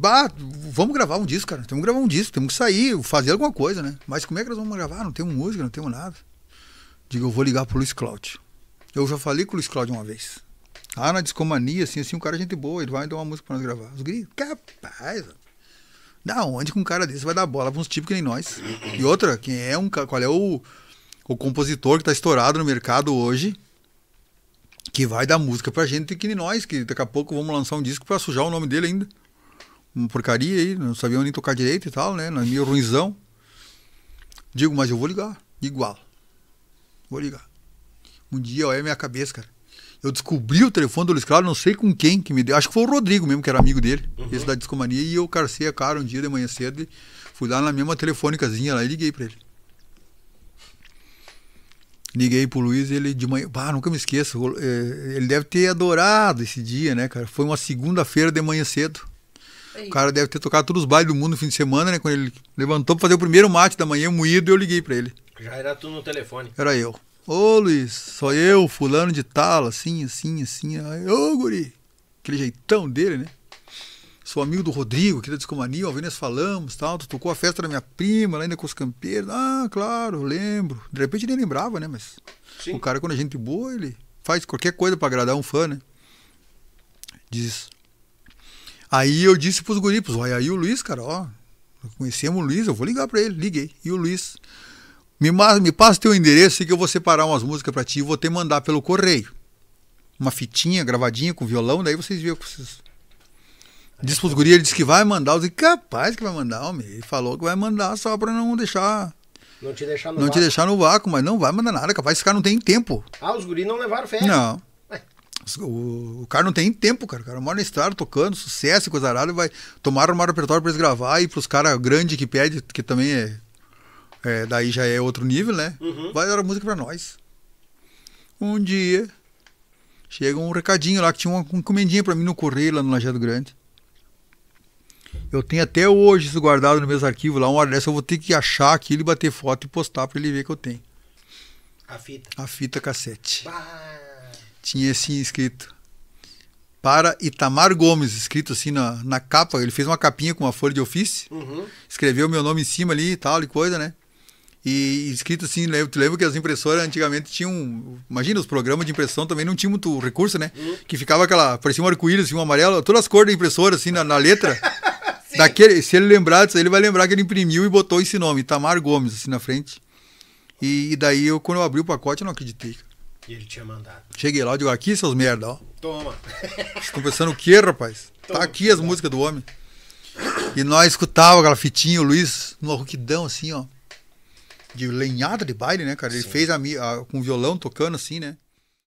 bah, vamos gravar um disco, cara. Temos que gravar um disco, temos que sair, fazer alguma coisa, né? Mas como é que nós vamos gravar? Não temos música, não temos nada. Digo, eu vou ligar pro Luiz Cláudio. Eu já falei com o Luiz Cláudio uma vez. Ah, na discomania, assim, assim, um cara é gente boa, ele vai dar uma música pra nós gravar. Os gringos, capaz, Da onde que um cara desse vai dar bola pra uns tipos que nem nós? E outra, quem é um qual é o, o compositor que tá estourado no mercado hoje que vai dar música pra gente que nem nós, que daqui a pouco vamos lançar um disco pra sujar o nome dele ainda uma porcaria aí, não sabia nem tocar direito e tal, né? Na minha ruinzão. Digo, mas eu vou ligar, igual. Vou ligar. Um dia, olha a minha cabeça, cara. Eu descobri o telefone do Luiz Claro, não sei com quem que me deu. Acho que foi o Rodrigo mesmo, que era amigo dele, uhum. esse da discomania. E eu carcei a cara um dia de manhã cedo. Fui lá na mesma telefônicazinha lá e liguei pra ele. Liguei pro Luiz ele de manhã. Bah, nunca me esqueço. Eh, ele deve ter adorado esse dia, né, cara? Foi uma segunda-feira de manhã cedo. É o cara deve ter tocado todos os bailes do mundo no fim de semana, né? Quando ele levantou pra fazer o primeiro mate da manhã, moído, eu liguei pra ele. Já era tu no telefone. Era eu. Ô Luiz, só eu, fulano de tal, assim, assim, assim. Aí, ô guri. Aquele jeitão dele, né? Sou amigo do Rodrigo, aqui da Discomania, ao nós falamos, tal. Tu tocou a festa da minha prima, lá ainda com os campeiros. Ah, claro, lembro. De repente nem lembrava, né? Mas Sim. o cara, quando é gente boa, ele faz qualquer coisa para agradar um fã, né? Diz Aí eu disse pros guripos, olha aí o Luiz, cara, ó, conhecemos o Luiz, eu vou ligar para ele, liguei. E o Luiz, me, me passa teu endereço que eu vou separar umas músicas para ti e vou te mandar pelo correio. Uma fitinha gravadinha com violão, daí vocês viram. Vocês... Diz pros guri, ele disse que vai mandar, eu disse, capaz que vai mandar, homem. Ele falou que vai mandar só para não deixar... Não te deixar no não vácuo. Não te deixar no vácuo, mas não vai mandar nada, capaz esse cara não tem tempo. Ah, os guri não levaram fé. Não. O, o, cara não tem tempo, cara. O cara mora na estrada tocando, sucesso, coisa arada, vai tomar um repertório pra eles gravar e pros caras grandes que pede que também é, é, Daí já é outro nível, né? Uhum. Vai dar a música pra nós. Um dia chega um recadinho lá que tinha uma encomendinha pra mim no correio lá no Lajeado Grande. Eu tenho até hoje isso guardado no meus arquivos lá. Uma hora dessa eu vou ter que achar aquilo e bater foto e postar pra ele ver que eu tenho. A fita. A fita cassete. Bah tinha assim escrito para Itamar Gomes, escrito assim na, na capa. Ele fez uma capinha com uma folha de ofício, uhum. escreveu meu nome em cima ali e tal, e coisa, né? E escrito assim, lembro, tu lembra que as impressoras antigamente tinham. Imagina, os programas de impressão também não tinha muito recurso, né? Uhum. Que ficava aquela. parecia um arco-íris, assim, um amarelo, todas as cores da impressora, assim, na, na letra. daquele, se ele lembrar disso, ele vai lembrar que ele imprimiu e botou esse nome, Itamar Gomes, assim na frente. E, e daí, eu, quando eu abri o pacote, eu não acreditei. E ele tinha mandado. Cheguei lá, eu digo, aqui, seus merda, ó. Toma. Vocês estão pensando o quê, rapaz? Tá Toma, tá aqui as músicas do homem. E nós escutava aquela fitinha, o Luiz, numa ruquidão, assim, ó. De lenhada de baile, né, cara? Ele Sim. fez a, a, com violão tocando, assim, né?